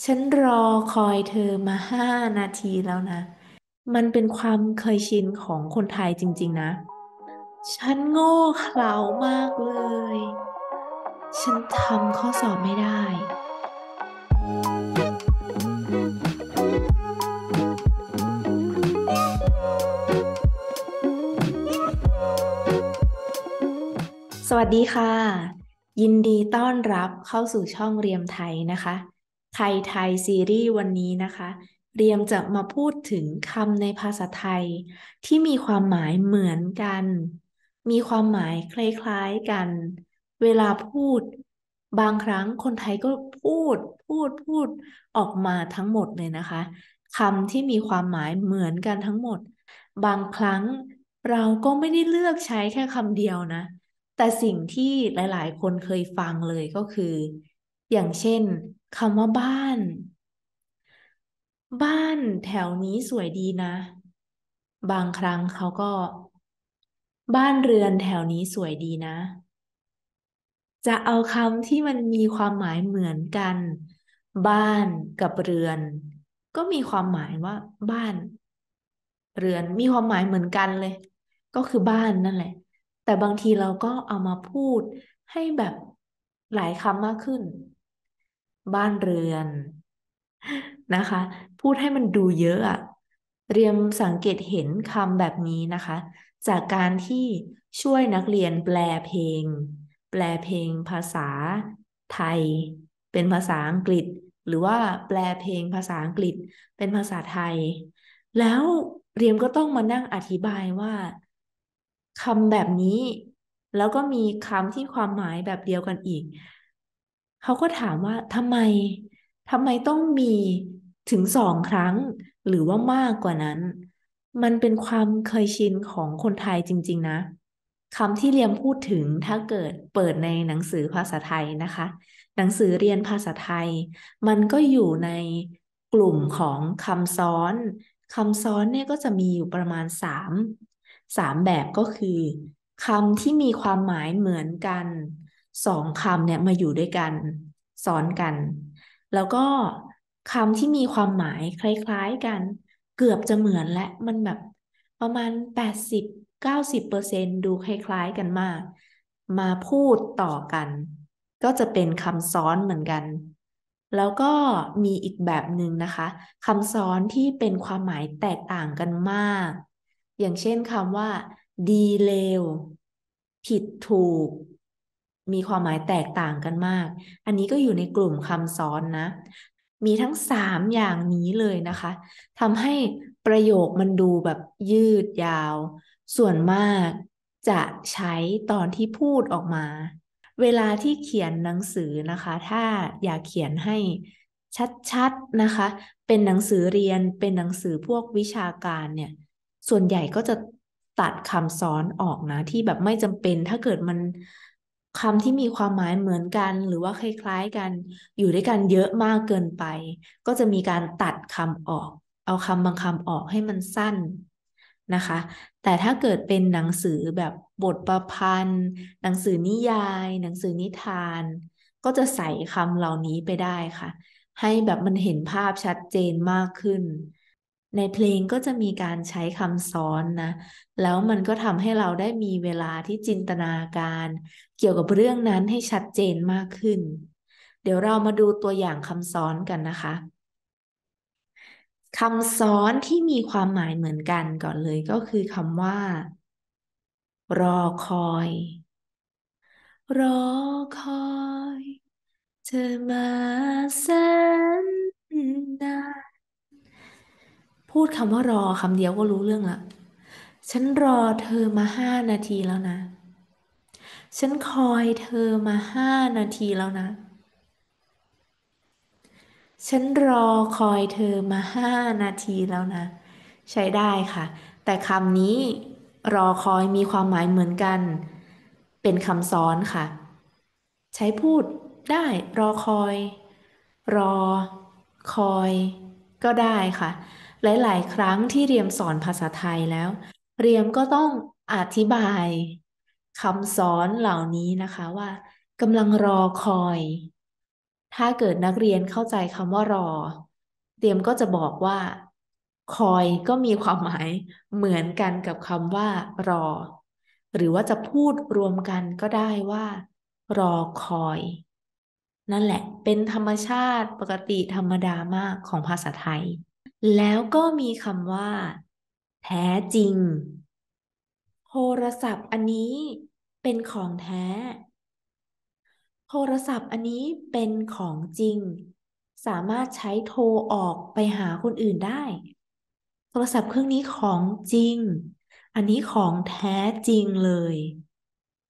ฉันรอคอยเธอมาห้านาทีแล้วนะ มันเป็นความเคยชินของคนไทยจริง ๆนะ ฉันโง่เขลามากเลย ฉันทำข้อสอบไม่ได้ สวัสดีค่ะ ยินดีต้อนรับเข้าสู่ช่องเรียมไทยนะคะไทยไทยซีรีส์วันนี้นะคะ เรียมจะมาพูดถึงคำในภาษาไทย ที่มีความหมายเหมือนกัน มีความหมายคล้ายๆกัน เวลาพูด บางครั้งคนไทยก็พูดพูดพูดออกมาทั้งหมดเลยนะคะ คำที่มีความหมายเหมือนกันทั้งหมด บางครั้งเราก็ไม่ได้เลือกใช้แค่คำเดียวนะ แต่สิ่งที่หลายๆคนเคยฟังเลยก็คืออย่างเช่นคำว่าบ้าน บ้านแถวนี้สวยดีนะ บางครั้งเขาก็ บ้านเรือนแถวนี้สวยดีนะ จะเอาคำที่มันมีความหมายเหมือนกัน บ้านกับเรือน ก็มีความหมายว่าบ้าน เรือนมีความหมายเหมือนกันเลย ก็คือบ้านนั่นแหละ แต่บางทีเราก็เอามาพูดให้แบบหลายคำมากขึ้นบ้านเรือน นะคะ พูดให้มันดูเยอะอะเรียมสังเกตเห็นคำแบบนี้นะคะ จากการที่ช่วยนักเรียนแปลเพลง แปลเพลงภาษา ไทย เป็นภาษาอังกฤษ หรือว่าแปลเพลงภาษาอังกฤษ เป็นภาษาไทย แล้วเรียมก็ต้องมานั่งอธิบายว่าคำแบบนี้ แล้วก็มีคำที่ความหมายแบบเดียวกันอีกเขาก็ถามว่าทำไมทำไมต้องมีถึงสองครั้ง หรือว่ามากกว่านั้น มันเป็นความเคยชินของคนไทยจริงๆนะคำที่เรียมพูดถึงถ้าเกิดเปิดในหนังสือภาษาไทยนะคะ หนังสือเรียนภาษาไทย มันก็อยู่ในกลุ่มของคำซ้อนคำซ้อนเนี่ยก็จะมีอยู่ประมาณสามสามแบบก็คือคำที่มีความหมายเหมือนกันสองคำเนี่ยมาอยู่ด้วยกัน ซ้อนกัน แล้วก็คำที่มีความหมายคล้าย ๆกัน เกือบจะเหมือนและมัน แบบ ประมาณ80-90%ดู คล้าย ๆกันมาก มาพูดต่อกัน ก็จะเป็นคำซ้อนเหมือนกัน แล้วก็มีอีกแบบหนึ่งนะคะคำซ้อนที่เป็นความหมายแตกต่างกันมาก อย่างเช่นคำว่าดีเลวผิดถูกมีความหมายแตกต่างกันมาก อันนี้ก็อยู่ในกลุ่มคำซ้อนนะ มีทั้งสามอย่างนี้เลยนะคะ ทำให้ประโยคมันดูแบบยืดยาว ส่วนมากจะใช้ตอนที่พูดออกมา เวลาที่เขียนหนังสือนะคะ ถ้าอยากเขียนให้ชัดๆนะคะ เป็นหนังสือเรียน เป็นหนังสือพวกวิชาการเนี่ย ส่วนใหญ่ก็จะตัดคำซ้อนออกนะ ที่แบบไม่จำเป็น ถ้าเกิดมันคำที่มีความหมายเหมือนกันหรือว่าคล้ายๆกัน อยู่ด้วยกันเยอะมากเกินไป ก็จะมีการตัดคำออก เอาคำบางคำออกให้มันสั้นนะคะ แต่ถ้าเกิดเป็นหนังสือแบบบทประพันธ์ หนังสือนิยาย หนังสือนิทาน ก็จะใส่คำเหล่านี้ไปได้ค่ะ ให้แบบมันเห็นภาพชัดเจนมากขึ้นในเพลงก็จะมีการใช้คำซ้อนนะ แล้วมันก็ทำให้เราได้มีเวลาที่จินตนาการ เกี่ยวกับเรื่องนั้นให้ชัดเจนมากขึ้น เดี๋ยวเรามาดูตัวอย่างคำซ้อนกันนะคะ คำซ้อนที่มีความหมายเหมือนกันก่อนเลยก็คือคำว่า รอคอย รอคอย เธอมาแสนนานพูดคำว่ารอคำเดียวก็รู้เรื่องละฉันรอเธอมาห้านาทีแล้วนะ ฉันคอยเธอมาห้านาทีแล้วนะ ฉันรอคอยเธอมาห้านาทีแล้วนะ ใช้ได้ค่ะ แต่คำนี้รอคอยมีความหมายเหมือนกัน เป็นคำซ้อนค่ะ ใช้พูดได้รอคอย รอ คอย ก็ได้ค่ะหลาย ๆ ครั้งที่เรียมสอนภาษาไทยแล้ว เรียมก็ต้องอธิบายคำสอนเหล่านี้นะคะว่ากำลังรอคอย ถ้าเกิดนักเรียนเข้าใจคำว่ารอ เรียมก็จะบอกว่า คอย ก็มีความหมายเหมือนกันกับคำว่ารอ หรือว่าจะพูดรวมกันก็ได้ว่า รอคอย นั่นแหละเป็นธรรมชาติปกติธรรมดามากของภาษาไทยแล้วก็มีคำว่า แท้จริง โทรศัพท์อันนี้เป็นของแท้ โทรศัพท์อันนี้เป็นของจริง สามารถใช้โทรออกไปหาคนอื่นได้ โทรศัพท์เครื่องนี้ของจริง อันนี้ของแท้จริงเลย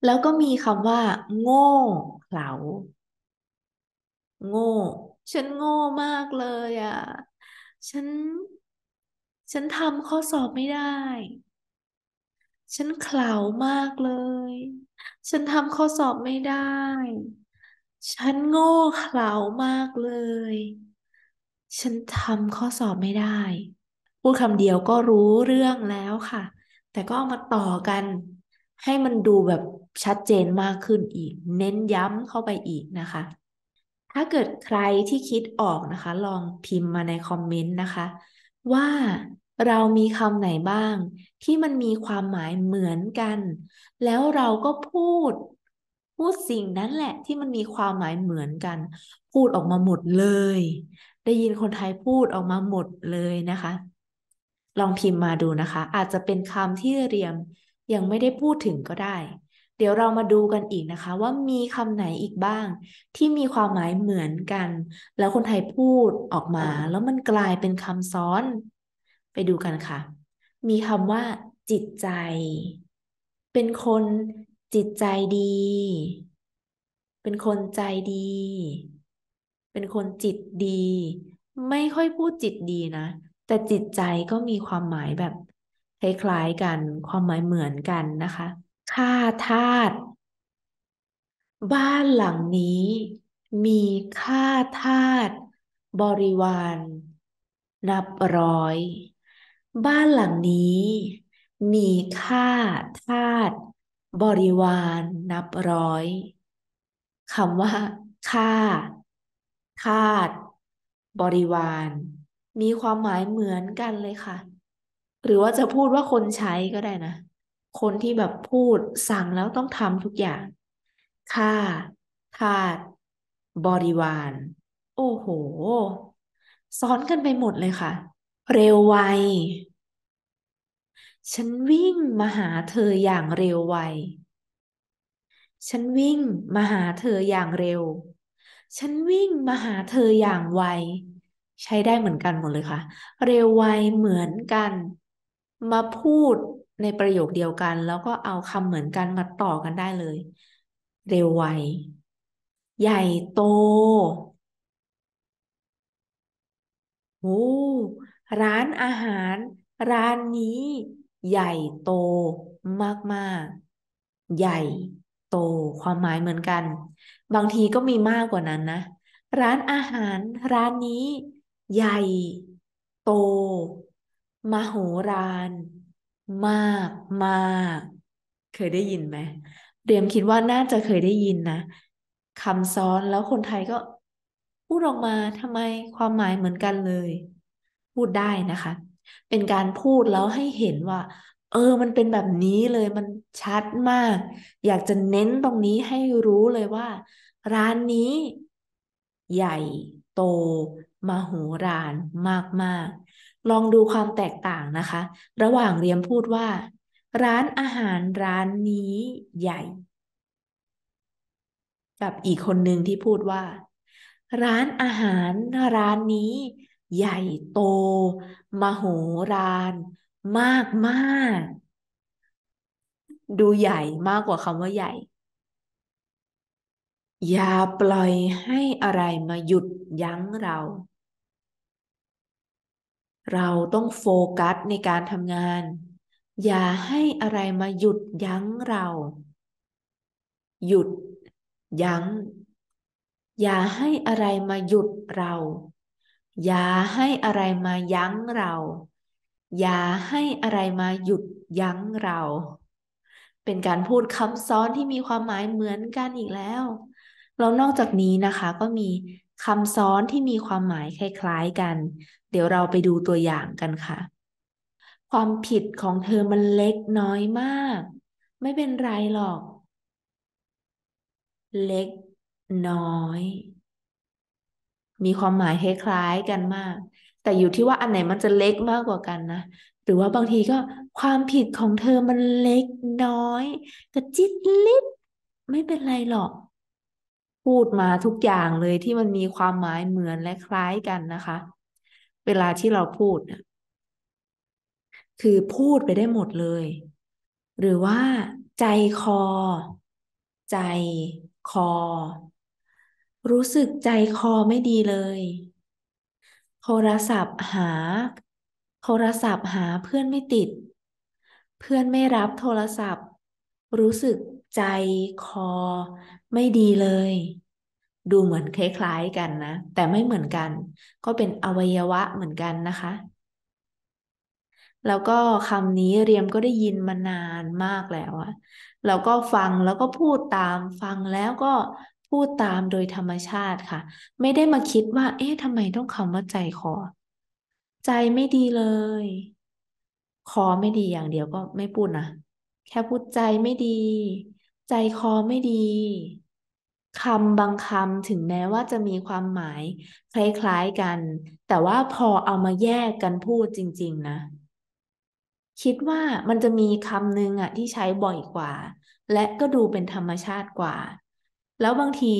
แล้วก็มีคำว่า โง่เขลาโง่ ฉันโง่มากเลยอะ่ะฉันฉันทำข้อสอบไม่ได้ ฉันเขลามากเลย ฉันทำข้อสอบไม่ได้ ฉันโง่เขลามากเลย ฉันทำข้อสอบไม่ได้ พูดคำเดียวก็รู้เรื่องแล้วค่ะ แต่ก็เอามาต่อกัน ให้มันดูแบบชัดเจนมากขึ้นอีก เน้นย้ำเข้าไปอีกนะคะถ้าเกิดใครที่คิดออกนะคะลองพิมพ์มาในคอมเมนต์นะคะ ว่าเรามีคำไหนบ้างที่มันมีความหมายเหมือนกัน แล้วเราก็พูด พูดสิ่งนั้นแหละที่มันมีความหมายเหมือนกัน พูดออกมาหมดเลยได้ยินคนไทยพูดออกมาหมดเลยนะคะ ลองพิมพ์มาดูนะคะอาจจะเป็นคำที่เรียมยังไม่ได้พูดถึงก็ได้เดี๋ยวเรามาดูกันอีกนะคะ ว่ามีคำไหนอีกบ้าง ที่มีความหมายเหมือนกัน แล้วคนไทยพูดออกมา แล้วมันกลายเป็นคำซ้อน ไปดูกันค่ะ มีคำว่าจิตใจ เป็นคนจิตใจดี เป็นคนใจดี เป็นคนจิตดี ไม่ค่อยพูดจิตดีนะ แต่จิตใจก็มีความหมายแบบคล้ายๆกัน ความหมายเหมือนกันนะคะข่าทาสบ้านหลังนี้ มีข่าทาสบริวาร นับร้อย บ้านหลังนี้ มีข่า ทาสบริวารนับร้อยคำว่าข่าทาสบริวาร มีความหมายเหมือนกันเลยค่ะ หรือว่าจะพูดว่าคนใช้ก็ได้นะคนที่แบบพูดสั่งแล้วต้องทำทุกอย่าง ค่าทาสบริวารโอ้โหซ้อนกันไปหมดเลยค่ะ เร็วไว ฉันวิ่งมาหาเธออย่างเร็วไว ฉันวิ่ง มาหาเธออย่างเร็ว ฉันวิ่งมาหาเธออย่างไว ใช้ได้เหมือนกันหมดเลยค่ะ เร็วไวเหมือนกัน มาพูดในประโยคเดียวกันแล้วก็เอาคำเหมือนกันมาต่อกันได้เลย เร็วไวใหญ่โตโอ้ร้านอาหาร ร้านนี้ใหญ่โต มากๆ ใหญ่โตความหมายเหมือนกัน บางทีก็มีมากกว่านั้นนะ ร้านอาหาร ร้านนี้ใหญ่โต มโหฬารมากมาก เคยได้ยินไหมเดียมคิดว่าน่าจะเคยได้ยินนะคำซ้อนแล้วคนไทยก็ พูดออกมาทำไมความหมายเหมือนกันเลย พูดได้นะคะ เป็นการพูดแล้วให้เห็นว่า เออมันเป็นแบบนี้เลย มันชัดมาก อยากจะเน้นตรงนี้ให้รู้เลยว่า ร้านนี้ ใหญ่ โตมโหฬารมากๆลองดูความแตกต่างนะคะ ระหว่างเรียมพูดว่า ร้านอาหารร้านนี้ใหญ่ กับอีกคนหนึ่งที่พูดว่า ร้านอาหารร้านนี้ใหญ่โตมโหรานมากมากดูใหญ่มากกว่าคำว่าใหญ่ อย่าปล่อยให้อะไรมาหยุดยั้งเราเราต้องโฟกัสในการทำงาน อย่าให้อะไรมาหยุดยั้งเรา หยุด ยัง้ง อย่าให้อะไรมาหยุดเราอย่าให้อะไรมายั้งเราอย่าให้อะไรมาหยุดยั้งเรา เป็นการพูดคำซ้อนที่มีความหมายเหมือนกันอีกแล้วแล้วนอกจากนี้นะคะก็มีคำซ้อนที่มีความหมายคล้ายๆกัน เดี๋ยวเราไปดูตัวอย่างกันค่ะ ความผิดของเธอมันเล็กน้อยมาก ไม่เป็นไรหรอก เล็กน้อย มีความหมายคล้ายๆกันมาก แต่อยู่ที่ว่าอันไหนมันจะเล็กมากกว่ากันนะ หรือว่าบางทีก็ความผิดของเธอมันเล็กน้อย กระจิตลิบไม่เป็นไรหรอกพูดมาทุกอย่างเลยที่มันมีความหมายเหมือนและคล้ายกันนะคะ เวลาที่เราพูด คือพูดไปได้หมดเลย หรือว่า ใจคอ ใจคอ รู้สึกใจคอไม่ดีเลย โทรศัพท์หา โทรศัพท์หาเพื่อนไม่ติด เพื่อนไม่รับโทรศัพท์ รู้สึกใจคอไม่ดีเลย ดูเหมือนคล้ายๆกันนะ แต่ไม่เหมือนกัน ก็เป็นอวัยวะเหมือนกันนะคะ แล้วก็คำนี้เรียมก็ได้ยินมานานมากแล้วอะเราก็ฟังแล้วก็พูดตาม ฟังแล้วก็พูดตามโดยธรรมชาติค่ะ ไม่ได้มาคิดว่า เอ๊ะทำไมต้องคำว่าใจคอ ใจไม่ดีเลย คอไม่ดีอย่างเดียวก็ไม่พูดนะแค่พูดใจไม่ดี ใจคอไม่ดีคำบางคำถึงแม้ว่าจะมีความหมายคล้ายๆกัน แต่ว่าพอเอามาแยกกันพูดจริงๆนะ คิดว่ามันจะมีคำหนึ่งอะที่ใช้บ่อยกว่า และก็ดูเป็นธรรมชาติกว่า แล้วบางที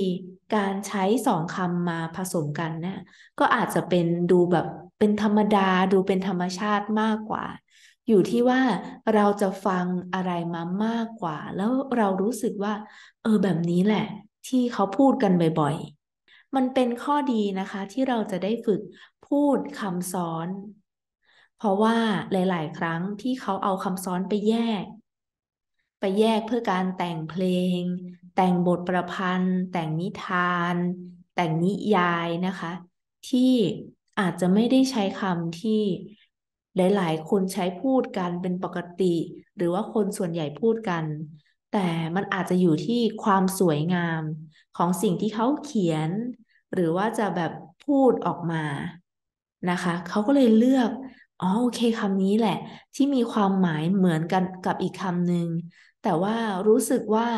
การใช้สองคำมาผสมกันเนะี่ย ก็อาจจะเป็นดูแบบเป็นธรรมดาดูเป็นธรรมชาติมากกว่า อยู่ที่ว่าเราจะฟังอะไรมามากกว่า แล้วเรารู้สึกว่า เออแบบนี้แหละที่เขาพูดกันบ่อยๆ มันเป็นข้อดีนะคะที่เราจะได้ฝึกพูดคำซ้อน เพราะว่าหลายๆ ครั้งที่เขาเอาคำซ้อนไปแยก ไปแยกเพื่อการแต่งเพลง แต่งบทประพันธ์ แต่งนิทาน แต่งนิยายนะคะ ที่อาจจะไม่ได้ใช้คำที่ หลายๆ คนใช้พูดกันเป็นปกติ หรือว่าคนส่วนใหญ่พูดกันแต่มันอาจจะอยู่ที่ความสวยงาม ของสิ่งที่เขาเขียน หรือว่าจะแบบพูดออกมานะคะ เขาก็เลยเลือกอ๋อโอเคคำนี้แหละ ที่มีความหมายเหมือนกันกับอีกคำหนึ่งแต่ว่ารู้สึกว่า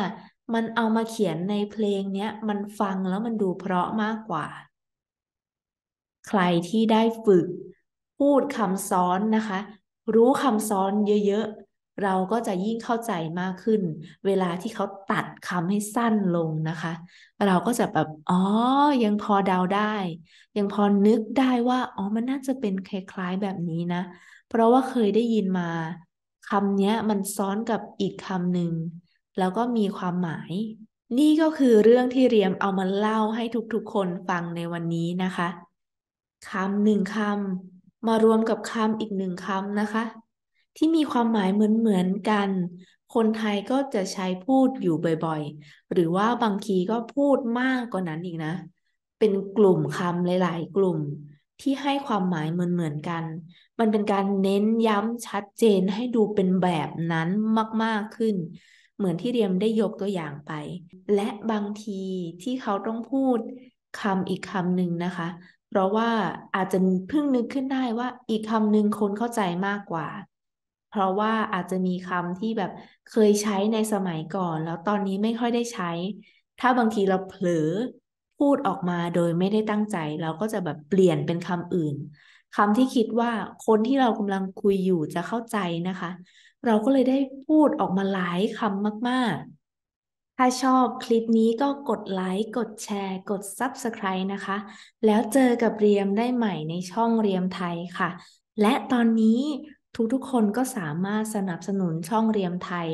มันเอามาเขียนในเพลงเนี้ยมันฟังแล้วมันดูเพราะมากกว่า ใครที่ได้ฝึกพูดคำซ้อนนะคะ รู้คำซ้อนเยอะเราก็จะยิ่งเข้าใจมากขึ้น เวลาที่เขาตัดคำให้สั้นลงนะคะ เราก็จะแบบอ๋อยังพอเดาได้ ยังพอนึกได้ว่าอ๋อมันน่าจะเป็นคล้ายๆแบบนี้นะ เพราะว่าเคยได้ยินมาคำนี้มันซ้อนกับอีกคำหนึ่ง แล้วก็มีความหมาย นี่ก็คือเรื่องที่เรียมเอามาเล่าให้ทุกๆ คนฟังในวันนี้นะคะคำหนึ่งคำมารวมกับคำอีกหนึ่งคำนะคะที่มีความหมายเหมือนๆกัน คนไทยก็จะใช้พูดอยู่บ่อยๆ หรือว่าบางทีก็พูดมากกว่านั้นอีกนะ เป็นกลุ่มคำหลายๆ กลุ่มที่ให้ความหมายเหมือนๆกัน มันเป็นการเน้นย้ำชัดเจนให้ดูเป็นแบบนั้นมากๆขึ้น เหมือนที่เรียมได้ยกตัวอย่างไป และบางทีที่เขาต้องพูดคำอีกคำหนึ่งนะคะ เพราะว่าอาจจะเพิ่งนึกขึ้นได้ว่าอีกคำหนึ่งคนเข้าใจมากกว่าเพราะว่าอาจจะมีคำที่แบบเคยใช้ในสมัยก่อน แล้วตอนนี้ไม่ค่อยได้ใช้ ถ้าบางทีเราเผลอ พูดออกมาโดยไม่ได้ตั้งใจ เราก็จะแบบเปลี่ยนเป็นคำอื่นคำที่คิดว่าคนที่เรากำลังคุยอยู่จะเข้าใจนะคะ เราก็เลยได้พูดออกมาหลายคำมากๆ ถ้าชอบคลิปนี้ก็กดไลค์กดแชร์กด Subscribe นะคะ แล้วเจอกับเรียมได้ใหม่ในช่องเรียมไทยค่ะ และตอนนี้ทุกๆ คนก็สามารถสนับสนุนช่องเรียมไทย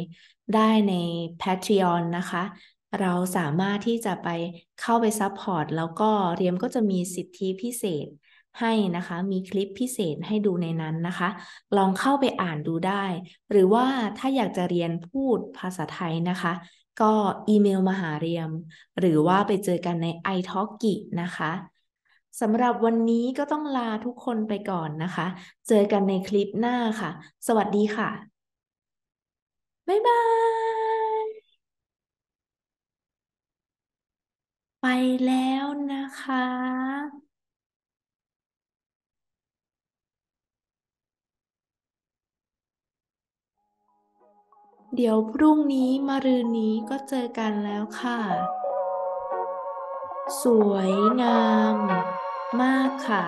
ได้ใน Patreon นะคะ เราสามารถที่จะไปเข้าไปซัพพอร์ตแล้วก็เรียมก็จะมีสิทธิพิเศษให้นะคะ มีคลิปพิเศษให้ดูในนั้นนะคะ ลองเข้าไปอ่านดูได้ หรือว่าถ้าอยากจะเรียนพูดภาษาไทยนะคะ ก็อีเมลมาหาเรียม หรือว่าไปเจอกันใน italki นะคะสำหรับวันนี้ก็ต้องลาทุกคนไปก่อนนะคะ เจอกันในคลิปหน้าค่ะ สวัสดีค่ะ บ๊ายบาย ไปแล้วนะคะ เดี๋ยวพรุ่งนี้มารืนนี้ก็เจอกันแล้วค่ะ สวยงามมากค่ะ